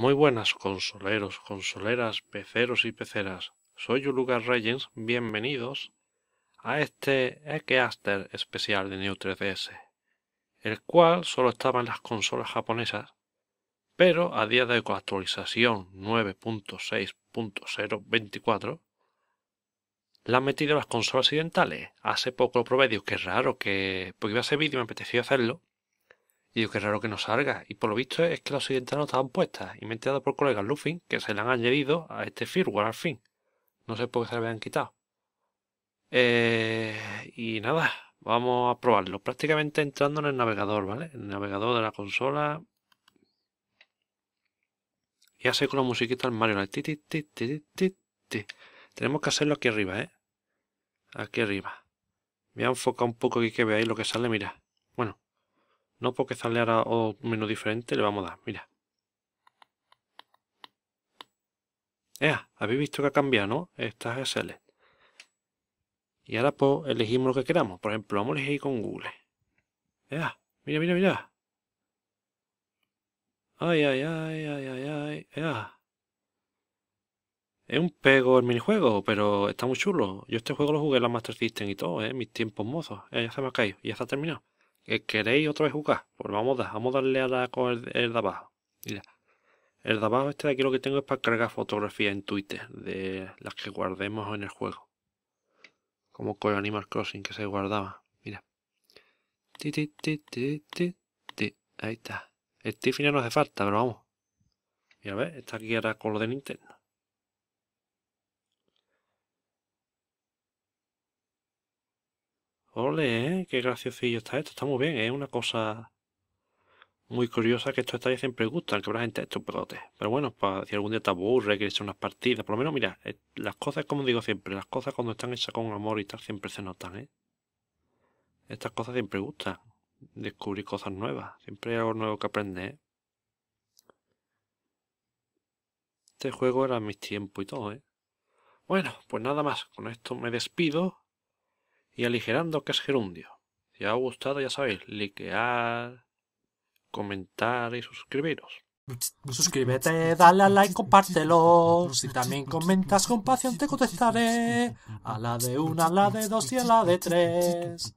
Muy buenas, consoleros, consoleras, peceros y peceras. Soy Ulugar Reyes, bienvenidos a este Ekeaster especial de neo 3DS, el cual solo estaba en las consolas japonesas, pero a día de actualización 9.6.024, la han metido en las consolas occidentales. Hace poco lo probé, digo que raro que. porque iba a ser vídeo y me apeteció hacerlo, que digo, raro que no salga. Y por lo visto es que las siguientes no estaban puestas. Y me he enterado por colegas Luffy que se le han añadido a este firmware al fin. No sé por qué se le habían quitado. Eh, y nada, vamos a probarlo. Prácticamente entrando en el navegador, ¿vale? El navegador de la consola. Y hace con la musiquita al Mario. Tenemos que hacerlo aquí arriba, ¿eh? Aquí arriba. Voy a enfocar un poco aquí que veáis lo que sale, mira. No porque sale ahora o menú diferente le vamos a dar, mira. Ea, habéis visto que ha cambiado, ¿no? es select. Y ahora pues elegimos lo que queramos. Por ejemplo, vamos a elegir con Google. Ea, mira, mira, mira. Ay, ay, ay, ay, ay, ay. Ea. Es un pego el minijuego, pero está muy chulo. Yo este juego lo jugué en la Master System y todo, ¿eh? Mis tiempos mozos. ya se me ha caído. Y ya está terminado. ¿Queréis otra vez jugar? Pues vamos, a darle a la con el, de abajo. Mira. El de abajo este de aquí lo que tengo es para cargar fotografías en Twitter de las que guardemos en el juego. Como con Animal Crossing que se guardaba. Mira. Ti, ti, ti, Ahí está. Este final no hace falta, pero vamos. Mira, a ver, está aquí era con lo de Nintendo. Ole, ¿eh? qué graciosillo está esto. Está muy bien, es eh, una cosa muy curiosa que está está siempre gustan, que habrá gente estos Pero bueno, para si algún día te aburre, quieres unas partidas, por lo menos mira, eh, las cosas, como digo siempre, las cosas cuando están hechas con amor y tal, siempre se notan, ¿eh? Estas cosas siempre gustan. Descubrir cosas nuevas. Siempre hay algo nuevo que aprender, ¿eh? Este juego era mis tiempo y todo, ¿eh? Bueno, pues nada más. Con esto me despido y aligerando que es gerundio. Si ha gustado, ya sabéis, likear, comentar y suscribiros. Suscríbete, dale a like, compártelo. Si también comentas con pasión, te contestaré. A la de una, a la de dos y a la de tres.